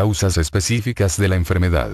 causas específicas de la enfermedad.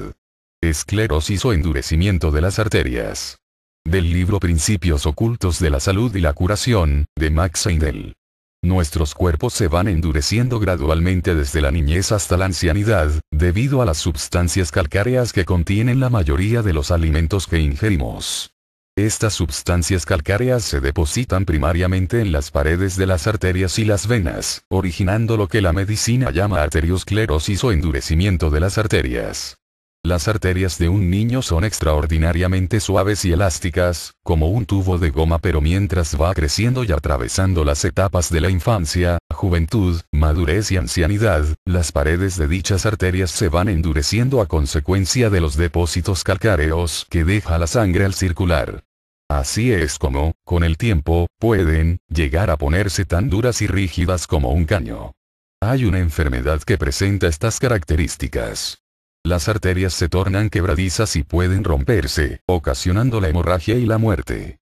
Esclerosis o endurecimiento de las arterias. Del libro Principios ocultos de la salud y la curación, de Max Heindel. Nuestros cuerpos se van endureciendo gradualmente desde la niñez hasta la ancianidad, debido a las sustancias calcáreas que contienen la mayoría de los alimentos que ingerimos. Estas sustancias calcáreas se depositan primariamente en las paredes de las arterias y las venas, originando lo que la medicina llama arteriosclerosis o endurecimiento de las arterias. Las arterias de un niño son extraordinariamente suaves y elásticas, como un tubo de goma pero mientras va creciendo y atravesando las etapas de la infancia, juventud, madurez y ancianidad, las paredes de dichas arterias se van endureciendo a consecuencia de los depósitos calcáreos que deja la sangre al circular. Así es como, con el tiempo, pueden, llegar a ponerse tan duras y rígidas como un caño. Hay una enfermedad que presenta estas características. Las arterias se tornan quebradizas y pueden romperse, ocasionando la hemorragia y la muerte.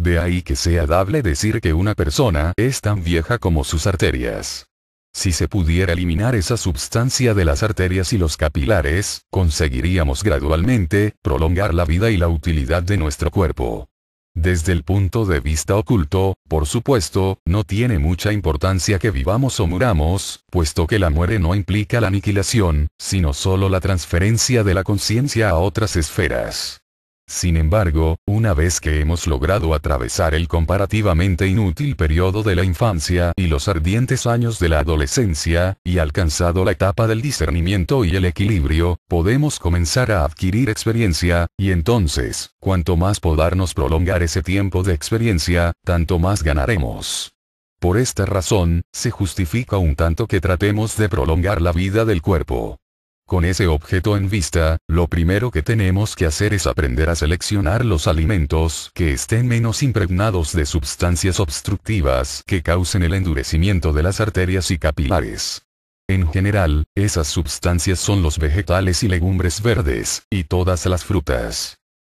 De ahí que sea dable decir que una persona es tan vieja como sus arterias. Si se pudiera eliminar esa substancia de las arterias y los capilares, conseguiríamos gradualmente prolongar la vida y la utilidad de nuestro cuerpo. Desde el punto de vista oculto, por supuesto, no tiene mucha importancia que vivamos o muramos, puesto que la muerte no implica la aniquilación, sino solo la transferencia de la conciencia a otras esferas. Sin embargo, una vez que hemos logrado atravesar el comparativamente inútil periodo de la infancia y los ardientes años de la adolescencia, y alcanzado la etapa del discernimiento y el equilibrio, podemos comenzar a adquirir experiencia, y entonces, cuanto más podamos prolongar ese tiempo de experiencia, tanto más ganaremos. Por esta razón, se justifica un tanto que tratemos de prolongar la vida del cuerpo. Con ese objeto en vista, lo primero que tenemos que hacer es aprender a seleccionar los alimentos que estén menos impregnados de sustancias obstructivas que causen el endurecimiento de las arterias y capilares. En general, esas sustancias son los vegetales y legumbres verdes, y todas las frutas.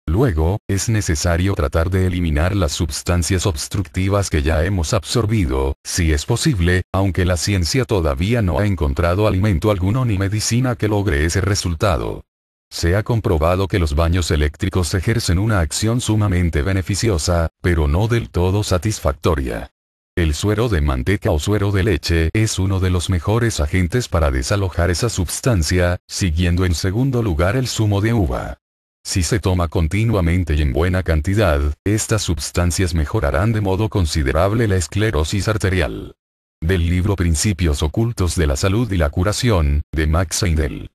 Luego, es necesario tratar de eliminar las sustancias obstructivas que ya hemos absorbido, si es posible, aunque la ciencia todavía no ha encontrado alimento alguno ni medicina que logre ese resultado. Se ha comprobado que los baños eléctricos ejercen una acción sumamente beneficiosa, pero no del todo satisfactoria. El suero de manteca o suero de leche es uno de los mejores agentes para desalojar esa sustancia, siguiendo en segundo lugar el zumo de uva. Si se toma continuamente y en buena cantidad, estas sustancias mejorarán de modo considerable la esclerosis arterial. Del libro Principios ocultos de la salud y la curación, de Max Seidel.